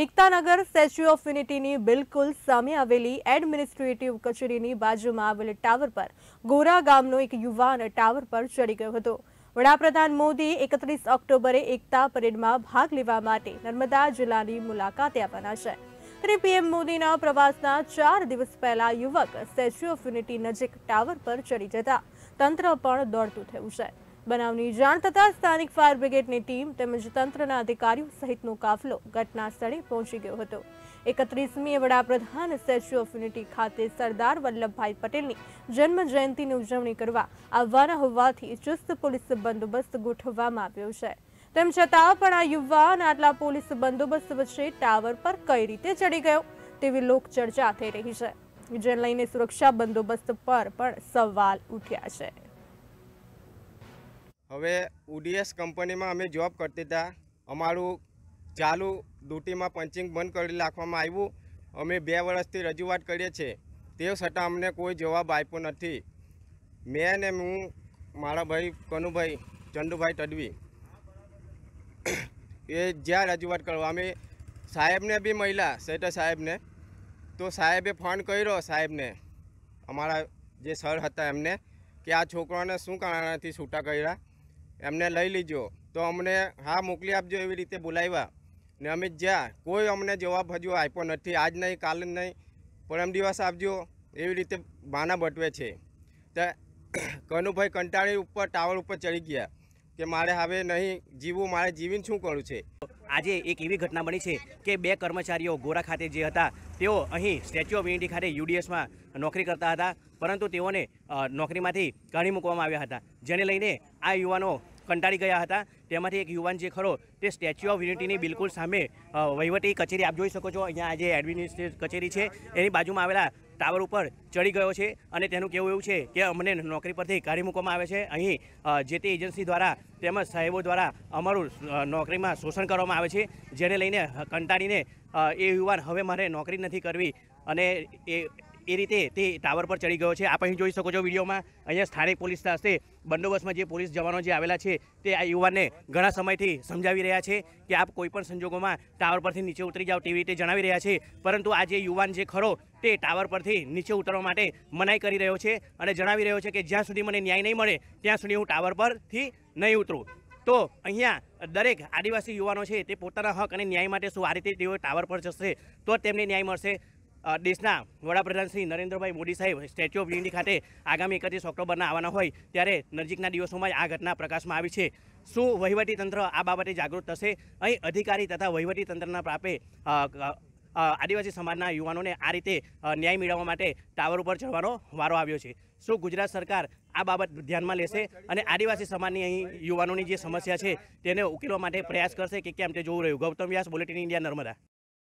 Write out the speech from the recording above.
Ektanagar statue of યુનિટીની બિલકુલ સામે આવેલી એડમિનિસ્ટ્રેટિવ કચેરીની બાજુમાં આવેલ ટાવર પર ગોરા ગામનો એક યુવાન ટાવર પર ચડી ગયો હતો વડાપ્રધાન મોદી એકત્રીસ ઓક્ટોબરે એકતા પરેડમાં ભાગ લેવા માટે નર્મદા જિલ્લાની મુલાકાતે આવવાના છે ત્યારે પીએમ મોદીના પ્રવાસના ચાર દિવસ પહેલા યુવક સ્ટેચ્યુ ઓફ યુનિટી નજીક ટાવર પર ચડી જતા તંત્ર પણ દોડતું થયું છે બનાવની જાણ થતાં સ્થાનિક ફાયર બ્રિગેડની ટીમ તેમજ તંત્રના અધિકારીઓ સહિતનો કાફલો ઘટના સ્થળે પહોંચી ગયો હતો એકત્રીસમી વડાપ્રધાન સ્ટેચ્યુ ઓફ યુનિટી ખાતે સરદાર વલ્લભભાઈ પટેલની જન્મ જયંતિની ઉજવણી કરવા આવવાના હોવાથી ચુસ્ત પોલીસ બંદોબસ્ત ગોઠવવામાં આવ્યો છે તેમ છતાં પણ આ યુવાન આટલા પોલીસ બંદોબસ્ત વચ્ચે ટાવર પર કઈ રીતે ચડી ગયો તેવી લોકચર્ચા થઈ રહી છે જેને લઈને સુરક્ષા બંદોબસ્ત પર પણ સવાલ ઉઠ્યા છે અમે ઓડીએસ કંપનીમાં અમે જોબ કરતા અમારું ચાલુ ડ્યુટીમાં પંચિંગ બંધ કરી લેવા માં આવ્યું અમે બે વર્ષથી રજીવત કરીએ છે તે સટા અમને કોઈ જવાબ આઈપો નથી મે અને હું મારા ભાઈ કનુભાઈ ચંદુભાઈ તડવી એ જ્યા રજીવત કરવા અમે સાહેબને બી મૈલા સેટા સાહેબને તો સાહેબે ફોન કરીરો સાહેબને અમારા જે સર હતા એમને કે આ છોકરાને શું કારણથી છૂટા કરીલા એમને લઈ લીજો તો અમને હા મોકલી આપજો એવી રીતે બોલાવ્યા ને અમે જ્યાં કોઈ અમને જવાબ હજુ આપ્યો નથી આજ નહીં કાલે નહીં પરમ દિવસ આપજો એવી રીતે માના બટવે છે તો કનુભાઈ કંટાળી ઉપર ટાવર ઉપર ચડી ગયા કે મારે હવે નહીં જીવવું મારે જીવીને શું કરવું છે આજે એક એવી ઘટના બની છે કે બે કર્મચારીઓ ગોરા ખાતે જે હતા તેઓ અહીં સ્ટેચ્યુ ઓફ યુનિટી ખાતે યુડીએસમાં નોકરી કરતા હતા પરંતુ તેઓને નોકરીમાંથી કાઢી મૂકવામાં આવ્યા હતા જેને લઈને આ યુવાનો કંટાળી ગયા હતા તેમાંથી એક યુવાન જે ખરો તે સ્ટેચ્યુ ઓફ યુનિટીની બિલકુલ સામે વહીવટી કચેરી આપ જોઈ શકો છો અહીંયા જે એડમિનિસ્ટ્રેટ કચેરી છે એની બાજુમાં આવેલા ટાવર ઉપર ચડી ગયો છે અને તેનું કહેવું એવું છે કે અમને નોકરી પરથી કાઢી મૂકવામાં આવે છે અહીં જે તે એજન્સી દ્વારા તેમજ સાહેબો દ્વારા અમારું નોકરીમાં શોષણ કરવામાં આવે છે જેને લઈને કંટાળીને એ યુવાન હવે મારે નોકરી નથી કરવી અને એ એ રીતે તે ટાવર પર ચડી ગયો છે આપ અહીં જોઈ શકો છો વિડીયોમાં અહીંયા સ્થાનિક પોલીસ હસ્તે બંદોબસ્તમાં જે પોલીસ જવાનો જે આવેલા છે તે આ યુવાનને ઘણા સમયથી સમજાવી રહ્યા છે કે આપ કોઈપણ સંજોગોમાં ટાવર પરથી નીચે ઉતરી જાઓ તેવી રીતે જણાવી રહ્યા છે પરંતુ આ જે યુવાન જે ખરો તે ટાવર પરથી નીચે ઉતરવા માટે મનાઈ કરી રહ્યો છે અને જણાવી રહ્યો છે કે જ્યાં સુધી મને ન્યાય નહીં મળે ત્યાં સુધી હું ટાવર પરથી નહીં ઉતરું તો અહીંયા દરેક આદિવાસી યુવાનો છે તે પોતાના હક અને ન્યાય માટે શું આ રીતે તેઓ ટાવર પર જશે તો તેમને ન્યાય મળશે દેશના વડાપ્રધાન શ્રી નરેન્દ્રભાઈ મોદી સાહેબ સ્ટેચ્યુ ઓફ યુનિટી ખાતે આગામી એકત્રીસ ઓક્ટોબરના આવવાના હોય ત્યારે નજીકના દિવસોમાં જ આ ઘટના પ્રકાશમાં આવી છે શું વહીવટીતંત્ર આ બાબતે જાગૃત થશે અહીં અધિકારી તથા વહીવટીતંત્રના પ્રાપે આદિવાસી સમાજના યુવાનોને આ રીતે ન્યાય મેળવવા માટે ટાવર ઉપર ચડવાનો વારો આવ્યો છે શું ગુજરાત સરકાર આ બાબત ધ્યાનમાં લેશે અને આદિવાસી સમાજની અહીં યુવાનોની જે સમસ્યા છે તેને ઉકેલવા માટે પ્રયાસ કરશે કે કેમ તે જોવું રહ્યું ગૌતમ વ્યાસ બુલેટિન ઇન્ડિયા નર્મદા